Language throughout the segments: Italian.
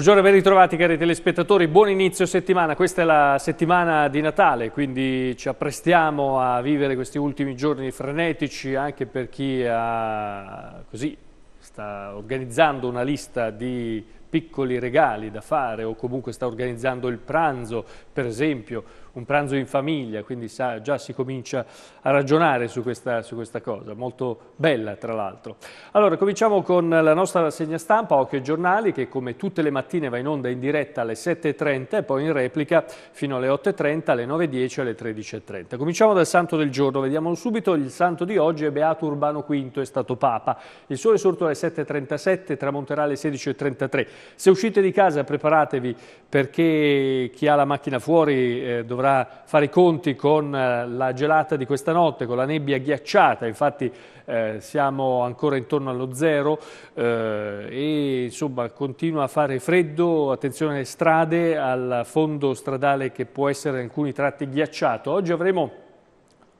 Buongiorno e ben ritrovati cari telespettatori, buon inizio settimana, questa è la settimana di Natale quindi ci apprestiamo a vivere questi ultimi giorni frenetici anche per chi ha, così, sta organizzando una lista di piccoli regali da fare o comunque sta organizzando il pranzo, per esempio, un pranzo in famiglia, quindi sa, già si comincia a ragionare su questa, su questa cosa, molto bella tra l'altro. Allora, cominciamo con la nostra rassegna stampa, Occhio e Giornali, che come tutte le mattine va in onda in diretta alle 7.30 e poi in replica fino alle 8.30, alle 9.10 e alle 13.30. Cominciamo dal santo del giorno, vediamo subito il santo di oggi è Beato Urbano V, è stato Papa. Il sole sorto alle 7.37, tramonterà alle 16.33. Se uscite di casa preparatevi perché chi ha la macchina fuori eh, dovrà fare i conti con eh, la gelata di questa notte, con la nebbia ghiacciata, infatti eh, siamo ancora intorno allo zero eh, e insomma continua a fare freddo, attenzione alle strade, al fondo stradale che può essere in alcuni tratti ghiacciato. Oggi avremo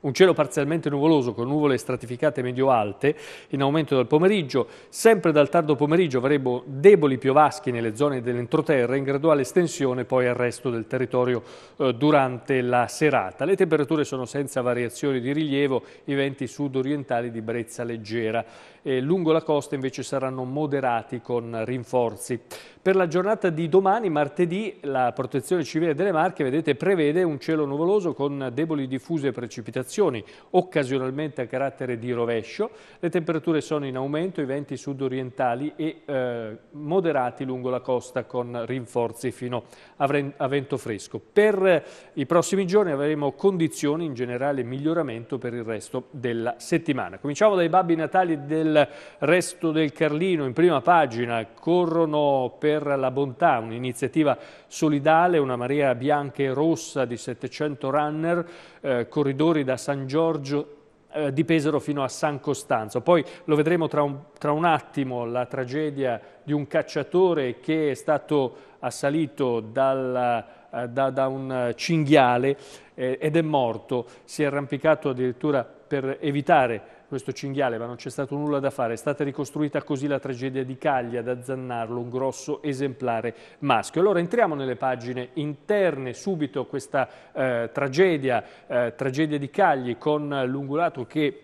un cielo parzialmente nuvoloso con nuvole stratificate medio-alte in aumento dal pomeriggio, sempre dal tardo pomeriggio avremo deboli piovaschi nelle zone dell'entroterra in graduale estensione poi al resto del territorio eh, durante la serata. Le temperature sono senza variazioni di rilievo, i venti sud-orientali di brezza leggera eh, lungo la costa invece saranno moderati con rinforzi. Per la giornata di domani, martedì, la protezione civile delle Marche, vedete, prevede un cielo nuvoloso con deboli diffuse precipitazioni, occasionalmente a carattere di rovescio. Le temperature sono in aumento, i venti sudorientali e eh, moderati lungo la costa con rinforzi fino a vento fresco. Per i prossimi giorni avremo condizioni in generale miglioramento per il resto della settimana. Cominciamo dai babbi natali del del resto del Carlino in prima pagina corrono per la bontà, un'iniziativa solidale, una marea bianca e rossa di 700 runner, eh, corridori da San Giorgio eh, di Pesaro fino a San Costanzo. Poi lo vedremo tra un, tra un attimo, la tragedia di un cacciatore che è stato assalito dal, eh, da, da, un cinghiale eh, ed è morto, si è arrampicato addirittura per evitare questo cinghiale, ma non c'è stato nulla da fare. È stata ricostruita così la tragedia di Caglia, ad azzannarlo un grosso esemplare maschio. Allora entriamo nelle pagine interne, subito questa eh, tragedia, eh, tragedia di Cagli con l'ungulato che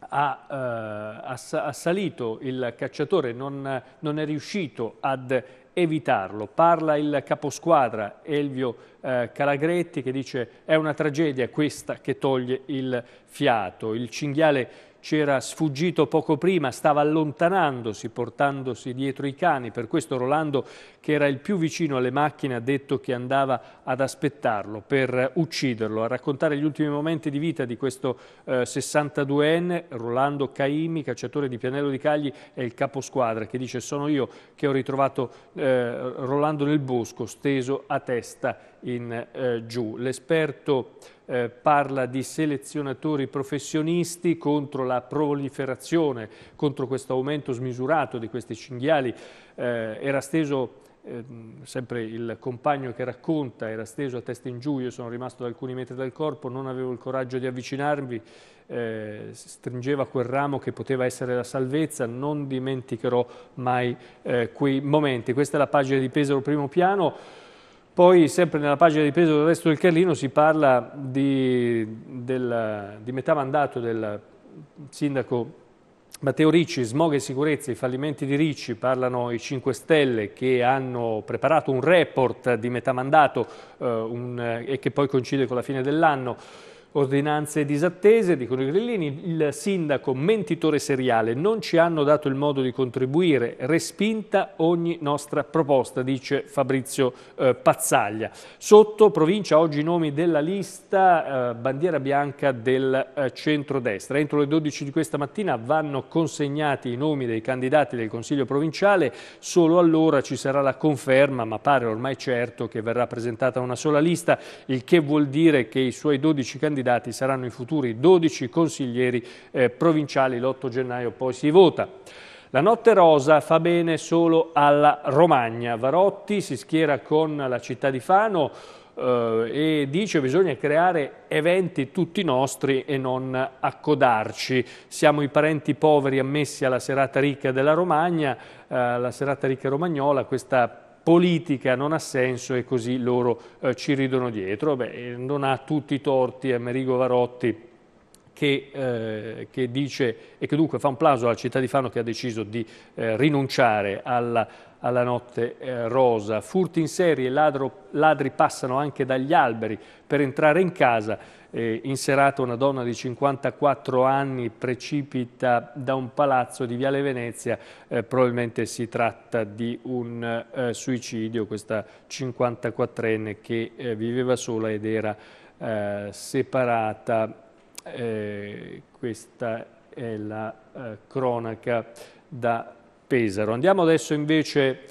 ha eh, ass assalito il cacciatore, non, non è riuscito ad evitarlo. Parla il caposquadra Elvio eh, Calagretti che dice è una tragedia questa che toglie il fiato. Il cinghiale c'era sfuggito poco prima, stava allontanandosi, portandosi dietro i cani. Per questo Rolando, che era il più vicino alle macchine, ha detto che andava ad aspettarlo per ucciderlo. A raccontare gli ultimi momenti di vita di questo eh, 62enne, Rolando Caimi, cacciatore di Pianello di Cagli, è il caposquadra che dice sono io che ho ritrovato eh, Rolando nel bosco, steso a testa in eh, giù. L'esperto eh, parla di selezionatori professionisti contro la proliferazione, contro questo aumento smisurato di questi cinghiali. Eh, era steso ehm, sempre il compagno che racconta era steso a testa in giù, io sono rimasto ad alcuni metri dal corpo, non avevo il coraggio di avvicinarmi, eh, stringeva quel ramo che poteva essere la salvezza, non dimenticherò mai eh, quei momenti. Questa è la pagina di Pesaro primo piano. Poi sempre nella pagina di peso del resto del Carlino si parla di, del, di metà mandato del sindaco Matteo Ricci, smog e sicurezza, i fallimenti di Ricci, parlano i 5 Stelle che hanno preparato un report di metà mandato eh, un, eh, e che poi coincide con la fine dell'anno. Ordinanze disattese, dicono i grillini, il sindaco mentitore seriale, non ci hanno dato il modo di contribuire, respinta ogni nostra proposta, dice Fabrizio eh, Pazzaglia. Sotto provincia oggi i nomi della lista eh, bandiera bianca del eh, centrodestra. Entro le 12 di questa mattina vanno consegnati i nomi dei candidati del Consiglio provinciale, solo allora ci sarà la conferma, ma pare ormai certo che verrà presentata una sola lista, il che vuol dire che i suoi 12 candidati candidati saranno i futuri 12 consiglieri eh, provinciali. L'8 gennaio poi si vota. La notte rosa fa bene solo alla Romagna. Varotti si schiera con la città di Fano eh, e dice che bisogna creare eventi tutti nostri e non accodarci. Siamo i parenti poveri ammessi alla serata ricca della Romagna, eh, la serata ricca romagnola, questa politica non ha senso e così loro eh, ci ridono dietro. Beh, non ha tutti i torti eh, Amerigo Varotti che, eh, che, dice e che dunque fa un plauso alla città di Fano che ha deciso di eh, rinunciare alla, alla notte eh, rosa. Furti in serie, ladro, ladri passano anche dagli alberi per entrare in casa. Eh, in serata una donna di 54 anni precipita da un palazzo di Viale Venezia, eh, probabilmente si tratta di un eh, suicidio, questa 54enne che viveva sola ed era separata eh, questa è la eh, cronaca da Pesaro. Andiamo adesso invece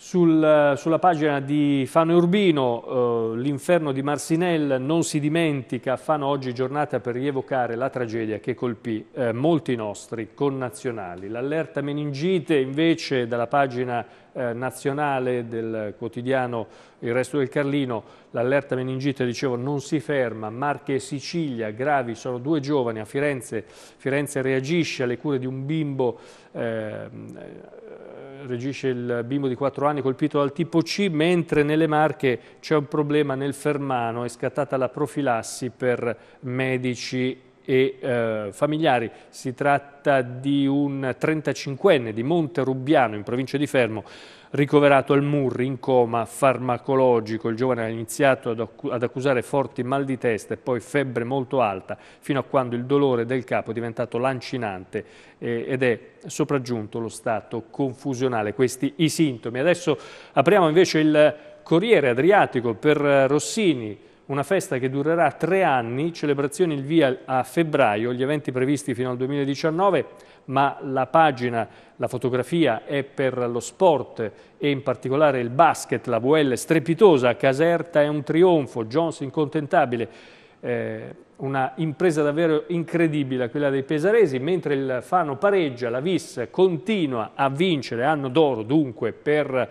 sul, sulla pagina di Fano Urbino, eh, l'inferno di Marsinel non si dimentica, Fano oggi giornata per rievocare la tragedia che colpì eh, molti nostri connazionali. L'allerta meningite invece dalla pagina eh, nazionale del quotidiano Il Resto del Carlino, l'allerta meningite, dicevo, non si ferma, Marche e Sicilia gravi, sono due giovani a Firenze, Firenze reagisce alle cure di un bimbo ehm, regisce il bimbo di 4 anni colpito dal tipo C, mentre nelle Marche c'è un problema nel Fermano, è scattata la profilassi per medici e eh, familiari. Si tratta di un 35enne di Monte Rubiano in provincia di Fermo ricoverato al Murri in coma farmacologico. Il giovane ha iniziato ad, accusare forti mal di testa e poi febbre molto alta, fino a quando il dolore del capo è diventato lancinante eh, ed è sopraggiunto lo stato confusionale. Questi i sintomi. Adesso apriamo invece il Corriere Adriatico per eh, Rossini una festa che durerà tre anni, celebrazioni il via a febbraio, gli eventi previsti fino al 2019, ma la pagina, la fotografia è per lo sport e in particolare il basket, la VL strepitosa, Caserta è un trionfo, Jones incontentabile, eh, una impresa davvero incredibile quella dei pesaresi, mentre il Fano pareggia, la Vis continua a vincere, anno d'oro dunque per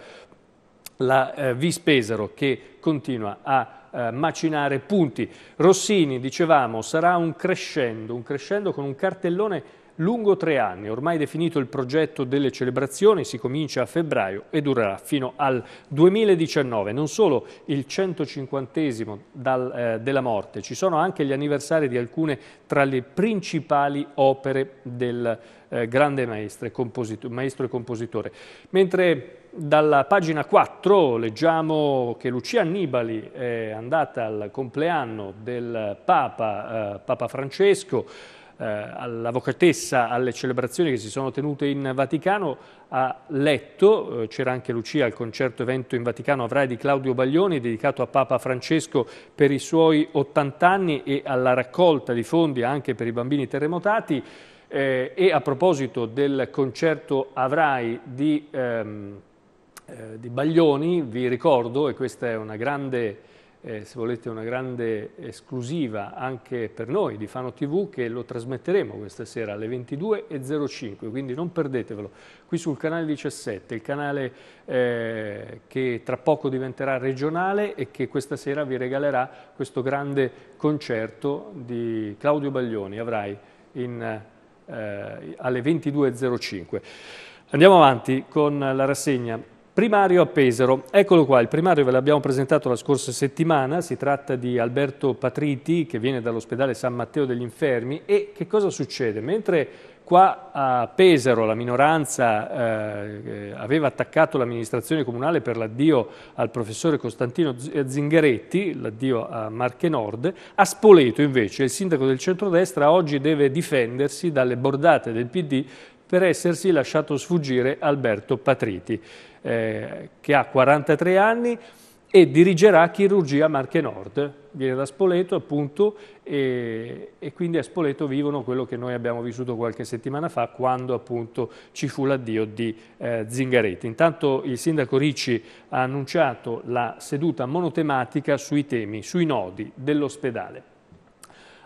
la eh, Vis Pesaro che continua a eh, macinare punti. Rossini, dicevamo, sarà un crescendo, un crescendo con un cartellone lungo tre anni. Ormai definito il progetto delle celebrazioni, si comincia a febbraio e durerà fino al 2019. Non solo il 150 eh, della morte, ci sono anche gli anniversari di alcune tra le principali opere del eh, grande maestro e, maestro e compositore. Mentre dalla pagina 4 leggiamo che Lucia Annibali è andata al compleanno del Papa, eh, Papa Francesco, eh, all'avvocatessa alle celebrazioni che si sono tenute in Vaticano, ha letto, eh, c'era anche Lucia al concerto evento in Vaticano Avrai di Claudio Baglioni dedicato a Papa Francesco per i suoi 80 anni e alla raccolta di fondi anche per i bambini terremotati. Eh, e a proposito del concerto Avrai di, ehm, eh, di Baglioni, vi ricordo, e questa è una grande eh, se volete una grande esclusiva anche per noi di Fano TV che lo trasmetteremo questa sera alle 22.05, quindi non perdetevelo, qui sul canale 17, il canale eh, che tra poco diventerà regionale e che questa sera vi regalerà questo grande concerto di Claudio Baglioni, avrai in, eh, alle 22.05. Andiamo avanti con la rassegna. Primario a Pesaro, eccolo qua, il primario ve l'abbiamo presentato la scorsa settimana, si tratta di Alberto Patriti che viene dall'ospedale San Matteo degli Infermi e che cosa succede? Mentre qua a Pesaro la minoranza eh, eh aveva attaccato l'amministrazione comunale per l'addio al professore Costantino eh, Zingaretti, l'addio a Marche Nord, a Spoleto invece il sindaco del centrodestra oggi deve difendersi dalle bordate del PD per essersi lasciato sfuggire Alberto Patriti eh, che ha 43 anni e dirigerà chirurgia Marche Nord. Viene da Spoleto appunto e, e, quindi a Spoleto vivono quello che noi abbiamo vissuto qualche settimana fa quando appunto ci fu l'addio di eh, Zingaretti. Intanto il sindaco Ricci ha annunciato la seduta monotematica sui temi, sui nodi dell'ospedale.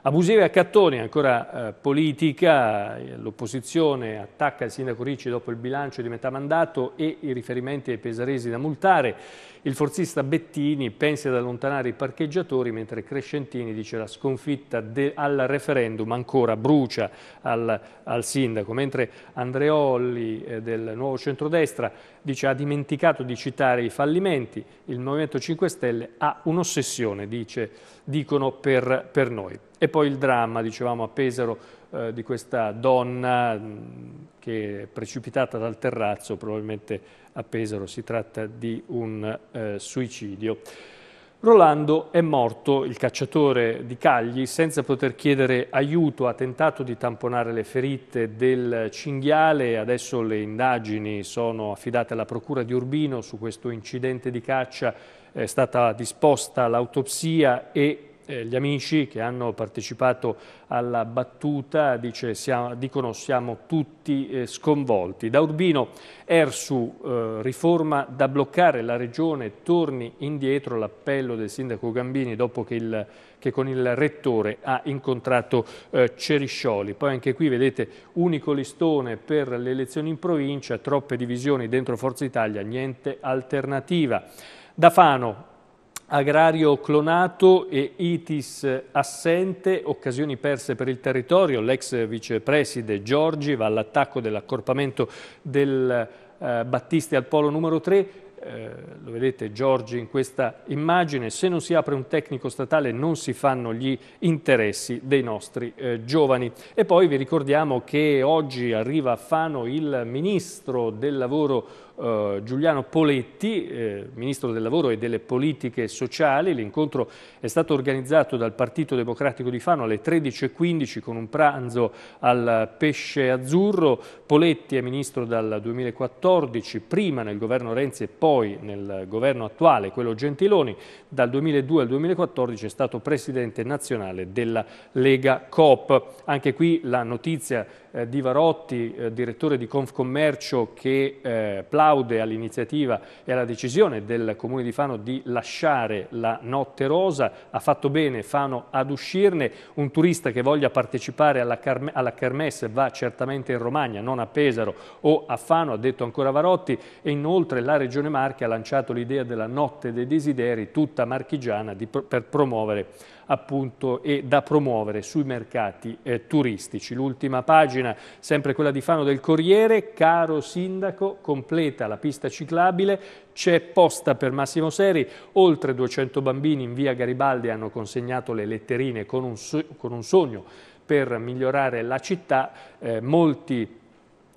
Abusive a Cattoni, ancora eh, politica, eh, l'opposizione attacca il sindaco Ricci dopo il bilancio di metà mandato e i riferimenti ai pesaresi da multare. Il forzista Bettini pensa ad allontanare i parcheggiatori, mentre Crescentini dice la sconfitta al referendum ancora brucia al, al sindaco. Mentre Andreoli eh, del nuovo centrodestra dice ha dimenticato di citare i fallimenti, il Movimento 5 Stelle ha un'ossessione, dicono per, per noi. E poi il dramma, dicevamo a Pesaro, eh, di questa donna mh, mm, che è precipitata dal terrazzo, probabilmente a Pesaro si tratta di un eh, suicidio. Rolando è morto, il cacciatore di Cagli, senza poter chiedere aiuto, ha tentato di tamponare le ferite del cinghiale, adesso le indagini sono affidate alla Procura di Urbino su questo incidente di caccia, eh, è stata disposta l'autopsia e eh, gli amici che hanno partecipato alla battuta dice, siamo, dicono siamo tutti eh, sconvolti. Da Urbino, Ersu, eh, riforma da bloccare la regione, torni indietro l'appello del sindaco Gambini dopo che, il, che, con il rettore ha incontrato eh, Ceriscioli. Poi anche qui vedete unico listone per le elezioni in provincia, troppe divisioni dentro Forza Italia, niente alternativa. Da Fano, agrario clonato e ITIS assente, occasioni perse per il territorio, l'ex vicepreside Giorgi va all'attacco dell'accorpamento del eh, Battisti al polo numero 3, eh, lo vedete Giorgi in questa immagine, se non si apre un tecnico statale non si fanno gli interessi dei nostri eh, giovani. E poi vi ricordiamo che oggi arriva a Fano il ministro del lavoro eh, Giuliano Poletti, eh, Ministro del Lavoro e delle Politiche Sociali. L'incontro è stato organizzato dal Partito Democratico di Fano alle 13.15 con un pranzo al pesce azzurro. Poletti è Ministro dal 2014, prima nel governo Renzi e poi nel governo attuale, quello Gentiloni. Dal 2002 al 2014 è stato Presidente nazionale della Lega Coop. Anche qui la notizia eh, di Varotti, eh, direttore di Confcommercio, che eh, plaude all'iniziativa e alla decisione del Comune di Fano di lasciare la Notte Rosa. Ha fatto bene Fano ad uscirne. Un turista che voglia partecipare alla, carme alla Kermesse va certamente in Romagna, non a Pesaro o a Fano, ha detto ancora Varotti. E inoltre la Regione Marche ha lanciato l'idea della Notte dei Desideri, tutta marchigiana, pro per promuovere appunto e da promuovere sui mercati eh, turistici. L'ultima pagina, sempre quella di Fano del Corriere, caro sindaco, completa la pista ciclabile, c'è posta per Massimo Seri, oltre 200 bambini in via Garibaldi hanno consegnato le letterine con un, so con un sogno per migliorare la città, eh, molti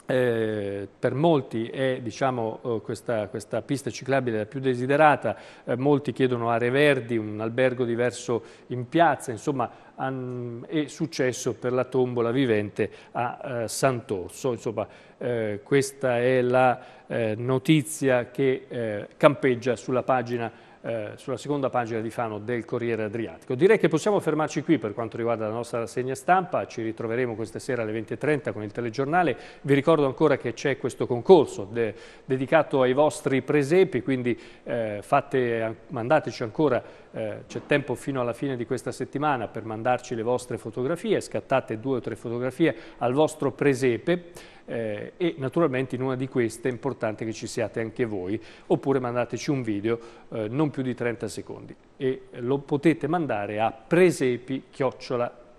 eh, per molti è diciamo, eh, questa, questa, pista ciclabile la più desiderata, eh, molti chiedono aree verdi, un albergo diverso in piazza, insomma an, è successo per la tombola vivente a eh, Sant'Orso. Insomma, eh, questa è la eh, notizia che campeggia sulla pagina eh, sulla seconda pagina di Fano del Corriere Adriatico. Direi che possiamo fermarci qui per quanto riguarda la nostra rassegna stampa, ci ritroveremo questa sera alle 20.30 con il telegiornale, vi ricordo ancora che c'è questo concorso de dedicato ai vostri presepi, quindi eh, fate, mandateci ancora eh, c'è tempo fino alla fine di questa settimana per mandarci le vostre fotografie, scattate due o tre fotografie al vostro presepe eh, e naturalmente in una di queste è importante che ci siate anche voi oppure mandateci un video eh, non più di 30 secondi e lo potete mandare a presepi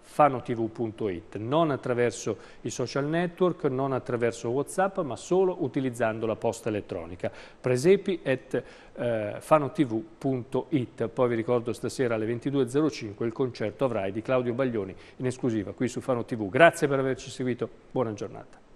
fanotv.it, non attraverso i social network, non attraverso Whatsapp, ma solo utilizzando la posta elettronica presepi at eh, fanotv.it. Poi vi ricordo stasera alle 22.05 il concerto avrai di Claudio Baglioni in esclusiva qui su Fanotv. Grazie per averci seguito, buona giornata.